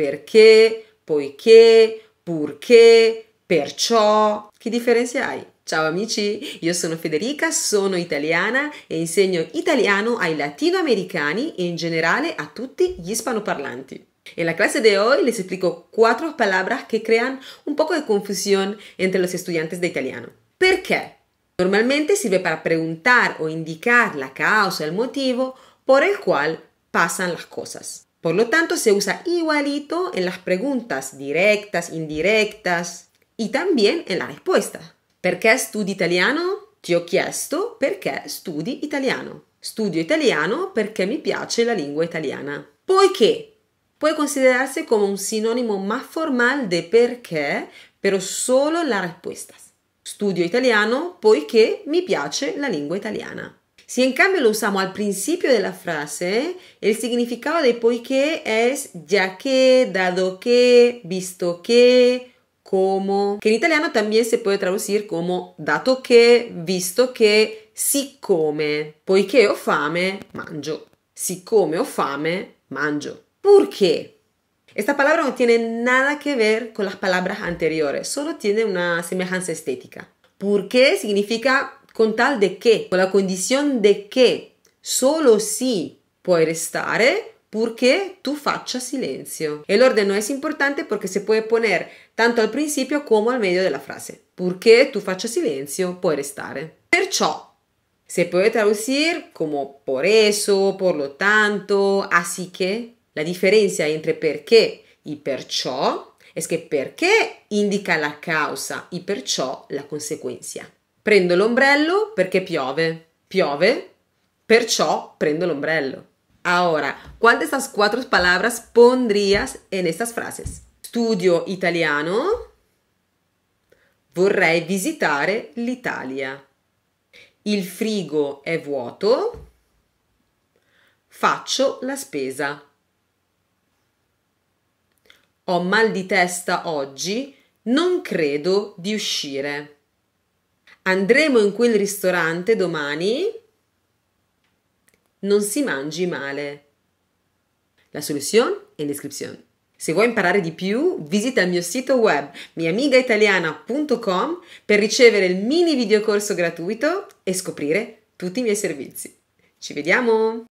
perché, poiché, purché, perciò. Che differenze hai? Ciao amici, io sono Federica, sono italiana e insegno italiano ai latinoamericani e in generale a tutti gli hispanoparlanti. En la clase de hoy les explico cuatro palabras que crean un poco de confusión entre los estudiantes de italiano. ¿Por qué? Normalmente sirve para preguntar o indicar la causa, el motivo por el cual pasan las cosas. Por lo tanto, se usa igualito en las preguntas directas, indirectas y también en la respuesta. qué studi italiano? Ti ho chiesto perché studi italiano. Studio italiano perché mi piace la lingua italiana. Poiché può considerarsi come un sinonimo más formal de perché, pero solo en las respuestas. Studio italiano poiché mi piace la lingua italiana. Si en cambio lo usamos al principio de la frase, el significado de poiché es ya que, dado que, visto que, como. Que en italiano también se puede traducir como dato que, visto que, siccome. Poiché o fame, mangio. Siccome o fame, mangio. ¿Por qué? Esta palabra no tiene nada que ver con las palabras anteriores, solo tiene una semejanza estética. ¿Por qué significa con tal de che, con la condizione de che solo sì puoi restare purché tu faccia silenzio. E l'ordine non è importante perché se può poner tanto al principio come al medio della frase. Purché tu faccia silenzio, puoi restare. Perciò se puede traducir come por eso, por lo tanto, así que. La differenza entre perché e perciò es que perché indica la causa e perciò la conseguenza. Prendo l'ombrello perché piove. Piove, perciò prendo l'ombrello. ombrello. quante ¿cuál de estas cuatro palabras pondrías en estas frases? Studio italiano. Vorrei visitare l'Italia. Il frigo è vuoto. Faccio la spesa. Ho mal di testa oggi. Non credo di uscire andremo in quel ristorante domani, non si mangi male. La soluzione è in descrizione. Se vuoi imparare di più, visita il mio sito web miamigaitaliana.com per ricevere il mini videocorso gratuito e scoprire tutti i miei servizi. Ci vediamo!